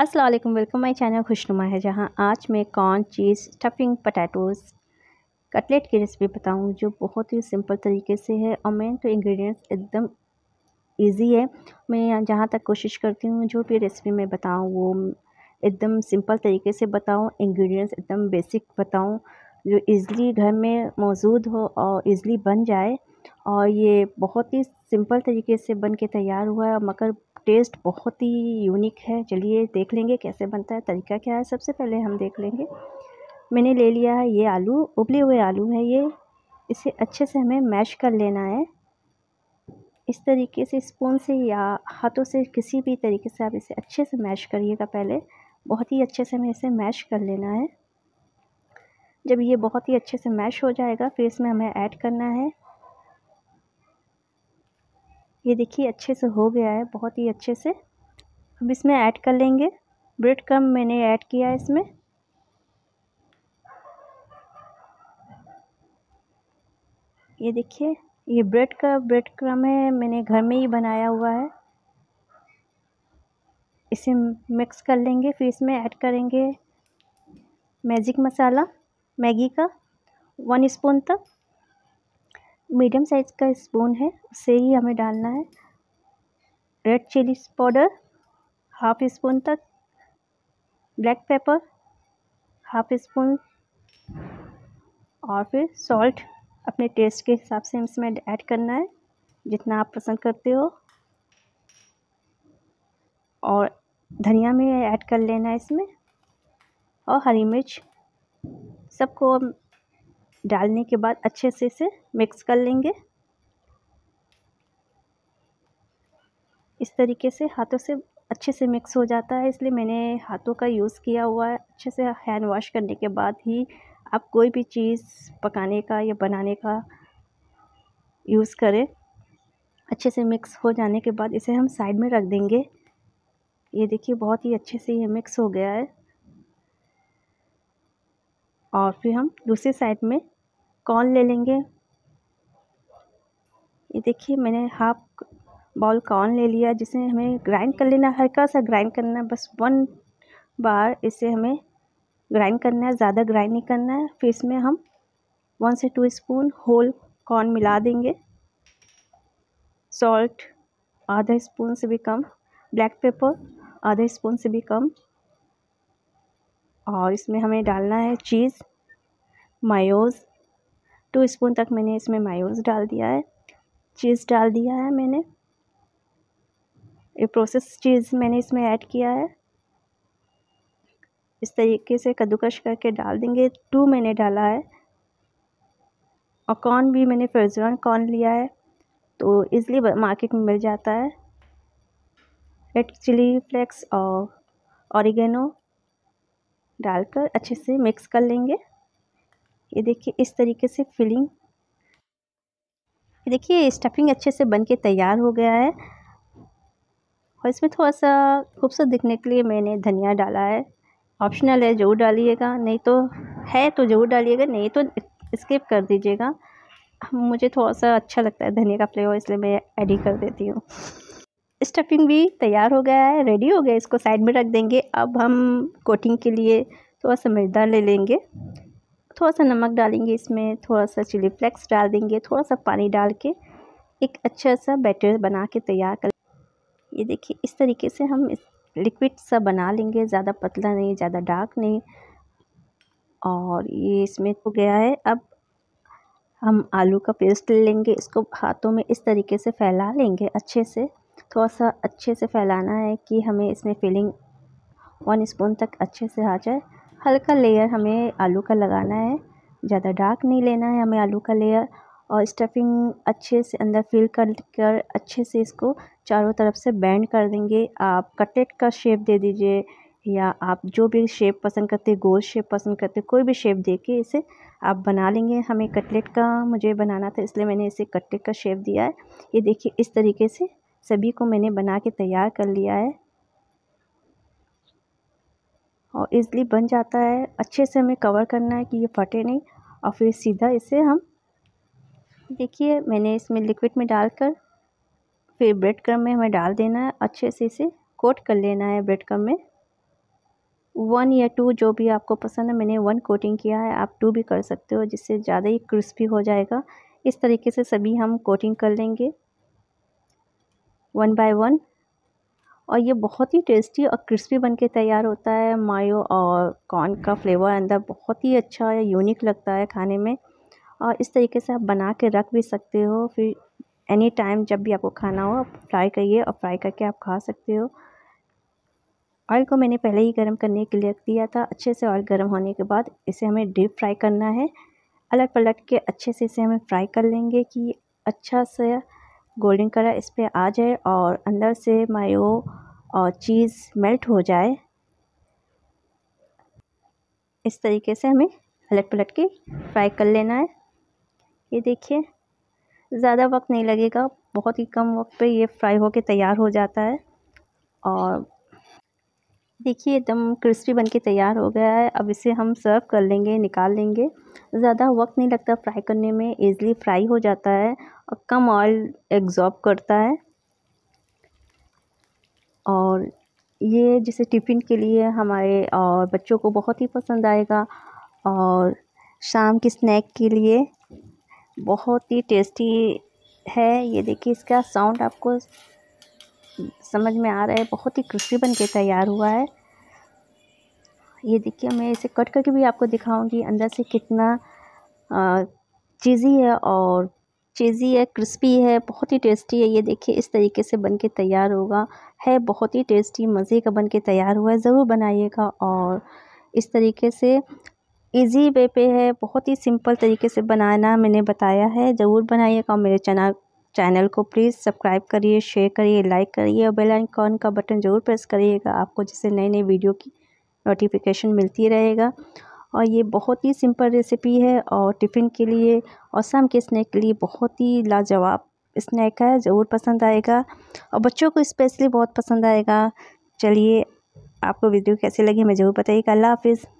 Aslam welcome my channel खुशनुमा है जहाँ आज मैं corn cheese stuffing potatoes cutlet की रेसिपी बताऊँ जो बहुत ही सिंपल तरीके से है और मैं तो इंग्रेडिएंट्स एकदम इजी है मैं जहाँ तक कोशिश करती हूँ जो भी रेसिपी मैं बताऊँ वो एकदम सिंपल तरीके से बताऊँ इंग्रेडिएंट्स एकदम बेसिक बताऊँ जो इज़ली घर में मौजूद हो और इज़ली बन जाए और ये बहुत ही सिंपल तरीके से बन के तैयार हुआ है मगर टेस्ट बहुत ही यूनिक है चलिए देख लेंगे कैसे बनता है तरीका क्या है सबसे पहले हम देख लेंगे मैंने ले लिया है ये आलू उबले हुए आलू है ये इसे अच्छे से हमें मैश कर लेना है इस तरीके से स्पून से या हाथों से किसी भी तरीके से आप इसे अच्छे से मैश करिएगा पहले बहुत ही अच्छे से हमें इसे मैश कर लेना है जब ये बहुत ही अच्छे से मैश हो जाएगा फिर इसमें हमें ऐड करना है ये देखिए अच्छे से हो गया है बहुत ही अच्छे से अब इसमें ऐड कर लेंगे ब्रेड क्रम मैंने ऐड किया है इसमें ये देखिए ये ब्रेड का ब्रेड क्रम है मैंने घर में ही बनाया हुआ है इसे मिक्स कर लेंगे फिर इसमें ऐड करेंगे मैजिक मसाला मैगी का वन स्पून तक मीडियम साइज़ का स्पून है उससे ही हमें डालना है red chilli powder half spoon तक ब्लैक पेपर हाफ स्पून और फिर सॉल्ट अपने टेस्ट के हिसाब से इसमें ऐड करना है जितना आप पसंद करते हो और धनिया में ऐड कर लेना है इसमें और हरी मिर्च सबको डालने के बाद अच्छे से इसे मिक्स कर लेंगे इस तरीके से हाथों से अच्छे से मिक्स हो जाता है इसलिए मैंने हाथों का यूज़ किया हुआ है अच्छे से हैंड वॉश करने के बाद ही आप कोई भी चीज़ पकाने का या बनाने का यूज़ करें अच्छे से मिक्स हो जाने के बाद इसे हम साइड में रख देंगे ये देखिए बहुत ही अच्छे से ये मिक्स हो गया है और फिर हम दूसरे साइड में कॉर्न ले लेंगे ये देखिए मैंने हाफ बॉल कॉर्न ले लिया जिसे हमें ग्राइंड कर लेना हल्का सा ग्राइंड करना है बस वन बार इसे हमें ग्राइंड करना है ज़्यादा ग्राइंड नहीं करना है फिर इसमें हम वन से टू स्पून होल कॉर्न मिला देंगे सॉल्ट आधा स्पून से भी कम ब्लैक पेपर आधा स्पून से भी कम और इसमें हमें डालना है चीज़ मायोज़ टू स्पून तक मैंने इसमें मायूस डाल दिया है चीज़ डाल दिया है मैंने ये प्रोसेस चीज़ मैंने इसमें ऐड किया है इस तरीके से कद्दूकश करके डाल देंगे टू मैंने डाला है और कॉर्न भी मैंने फ्रोजन कॉर्न लिया है तो इज़ली मार्केट में मिल जाता है रेड चिली फ्लेक्स और ऑरिगेनो डालकर अच्छे से मिक्स कर लेंगे ये देखिए इस तरीके से फिलिंग देखिए स्टफिंग अच्छे से बन के तैयार हो गया है और इसमें थोड़ा सा खूबसूरत दिखने के लिए मैंने धनिया डाला है ऑप्शनल है ज़रूर डालिएगा नहीं तो है तो ज़रूर डालिएगा नहीं तो स्किप कर दीजिएगा मुझे थोड़ा सा अच्छा लगता है धनिया का फ्लेवर इसलिए मैं एड कर देती हूँ स्टफिंग भी तैयार हो गया है रेडी हो गया इसको साइड में रख देंगे अब हम कोटिंग के लिए थोड़ा सा मैदा ले लेंगे थोड़ा सा नमक डालेंगे इसमें थोड़ा सा चिली फ्लेक्स डाल देंगे थोड़ा सा पानी डाल के एक अच्छा सा बैटर बना के तैयार कर ये देखिए इस तरीके से हम लिक्विड सा बना लेंगे ज़्यादा पतला नहीं ज़्यादा डार्क नहीं और ये इसमें हो गया है अब हम आलू का पेस्ट ले लेंगे इसको हाथों में इस तरीके से फैला लेंगे अच्छे से थोड़ा सा अच्छे से फैलाना है कि हमें इसमें फिलिंग वन स्पून तक अच्छे से आ जाए हल्का लेयर हमें आलू का लगाना है ज़्यादा डार्क नहीं लेना है हमें आलू का लेयर और स्टफिंग अच्छे से अंदर फिल कर कर अच्छे से इसको चारों तरफ से बैंड कर देंगे आप कटेट का शेप दे दीजिए या आप जो भी शेप पसंद करते गोल शेप पसंद करते कोई भी शेप दे के इसे आप बना लेंगे हमें कटलेट का मुझे बनाना था इसलिए मैंने इसे कटलेट का शेप दिया है ये देखिए इस तरीके से सभी को मैंने बना के तैयार कर लिया है और इजली बन जाता है अच्छे से हमें कवर करना है कि ये फटे नहीं और फिर सीधा इसे हम देखिए मैंने इसमें लिक्विड में डालकर फिर ब्रेड क्रम में हमें डाल देना है अच्छे से इसे कोट कर लेना है ब्रेड क्रम में वन या टू जो भी आपको पसंद है मैंने वन कोटिंग किया है आप टू भी कर सकते हो जिससे ज़्यादा ही क्रिस्पी हो जाएगा इस तरीके से सभी हम कोटिंग कर लेंगे वन बाय वन और ये बहुत ही टेस्टी और क्रिस्पी बन के तैयार होता है मायो और कॉर्न का फ्लेवर अंदर बहुत ही अच्छा या यूनिक लगता है खाने में और इस तरीके से आप बना के रख भी सकते हो फिर एनी टाइम जब भी आपको खाना हो आप फ्राई करिए और फ्राई करके आप खा सकते हो ऑयल को मैंने पहले ही गर्म करने के लिए रख दिया था अच्छे से ऑयल गर्म होने के बाद इसे हमें डीप फ्राई करना है पलट पलट के अच्छे से इसे हमें फ्राई कर लेंगे कि अच्छा से गोल्डन कलर इस पर आ जाए और अंदर से मायो और चीज़ मेल्ट हो जाए इस तरीके से हमें पलट पलट के फ्राई कर लेना है ये देखिए ज़्यादा वक्त नहीं लगेगा बहुत ही कम वक्त पे ये फ्राई होके तैयार हो जाता है और देखिए एकदम क्रिस्पी बनके तैयार हो गया है अब इसे हम सर्व कर लेंगे निकाल लेंगे ज़्यादा वक्त नहीं लगता फ्राई करने में ईज़िली फ्राई हो जाता है और कम ऑयल एग्जॉर्ब करता है और ये जैसे टिफ़िन के लिए हमारे और बच्चों को बहुत ही पसंद आएगा और शाम के स्नैक के लिए बहुत ही टेस्टी है ये देखिए इसका साउंड आपको समझ में आ रहा है बहुत ही क्रिस्पी बन के तैयार हुआ है ये देखिए मैं इसे कट करके भी आपको दिखाऊंगी अंदर से कितना चीज़ी है और चीज़ी है क्रिस्पी है बहुत ही टेस्टी है ये देखिए इस तरीके से बन के तैयार होगा है बहुत ही टेस्टी मज़े का बन के तैयार हुआ है ज़रूर बनाइएगा और इस तरीके से इजी वे पे है बहुत ही सिंपल तरीके से बनाना मैंने बताया है ज़रूर बनाइएगा और मेरे चना चैनल को प्लीज़ सब्सक्राइब करिए शेयर करिए लाइक करिए और बेल आइकॉन का बटन ज़रूर प्रेस करिएगा आपको जिससे नई नई वीडियो की नोटिफिकेशन मिलती रहेगा और ये बहुत ही सिंपल रेसिपी है और टिफ़िन के लिए और शाम के स्नैक के लिए बहुत ही लाजवाब स्नैक है ज़रूर पसंद आएगा और बच्चों को स्पेशली बहुत पसंद आएगा चलिए आपको वीडियो कैसी लगी हमें ज़रूर बताइएगा अल्लाह हाफिज़